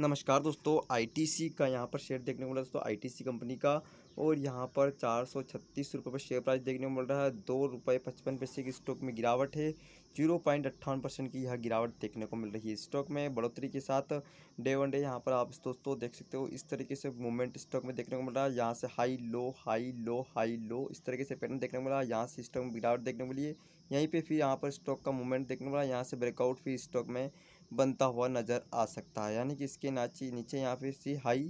नमस्कार दोस्तों आईटीसी का यहाँ पर शेयर देखने को मिला दोस्तों आईटीसी कंपनी का और यहाँ पर चार सौ छत्तीस रुपये पर शेयर प्राइस देखने को मिल रहा है दो रुपये पचपन पैसे की स्टॉक में गिरावट है जीरो पॉइंट अट्ठावन परसेंट की यह गिरावट देखने को मिल रही है स्टॉक में बढ़ोतरी के साथ डे वन डे यहाँ पर आप दोस्तों देख सकते हो इस तरीके से मूवमेंट स्टॉक में देखने को मिल रहा है यहाँ से high low high low high low इस तरीके से पैटर्न देखने को मिल रहा है यहाँ से स्टॉक में गिरावट देखने को मिली है यहीं पर फिर यहाँ पर स्टॉक का मूवमेंट देखने को मिला यहाँ से ब्रेकआउट फिर स्टॉक में बनता हुआ नज़र आ सकता है यानी कि इसके नाची नीचे यहाँ पे सी हाई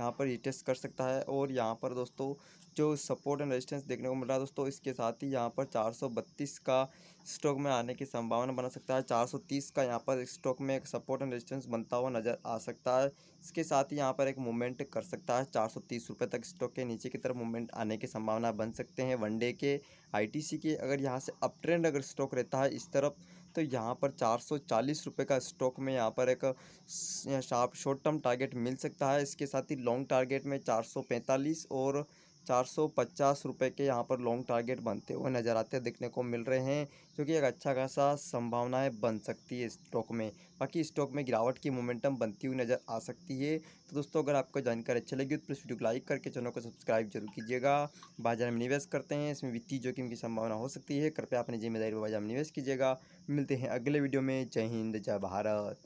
यहाँ पर रिटेस्ट कर सकता है और यहाँ पर दोस्तों जो सपोर्ट एंड रेजिस्टेंस देखने को मिल रहा है दोस्तों इसके साथ ही यहाँ पर 432 का स्टॉक में आने की संभावना बना सकता है 430 का यहाँ पर स्टॉक में एक सपोर्ट एंड रेजिस्टेंस बनता हुआ नज़र आ सकता है इसके साथ ही यहाँ पर एक मूवमेंट कर सकता है चार सौ तक स्टॉक के नीचे की तरफ मूवमेंट आने की संभावना बन सकते हैं वनडे के आई के अगर यहाँ से अप ट्रेंड अगर स्टॉक रहता है इस तरफ तो यहाँ पर चार सौ चालीस रुपये का स्टॉक में यहाँ पर एक शार्प शॉर्ट टर्म टारगेट मिल सकता है इसके साथ ही लॉन्ग टारगेट में चार सौ पैंतालीस और चार सौ पचास रुपये के यहाँ पर लॉन्ग टारगेट बनते हुए नज़र आते देखने को मिल रहे हैं जो कि एक अच्छा खासा संभावनाएं बन सकती है स्टॉक में बाकी स्टॉक में गिरावट की मोमेंटम बनती हुई नज़र आ सकती है तो दोस्तों अगर आपको जानकारी अच्छी लगी तो प्लीज़ वीडियो को लाइक करके चैनल को सब्सक्राइब जरूर कीजिएगा बाजार में निवेश करते हैं इसमें वित्तीय जोखिम की संभावना हो सकती है कृपया अपनी जिम्मेदारी पर बाजार में निवेश कीजिएगा मिलते हैं अगले वीडियो में जय हिंद जय भारत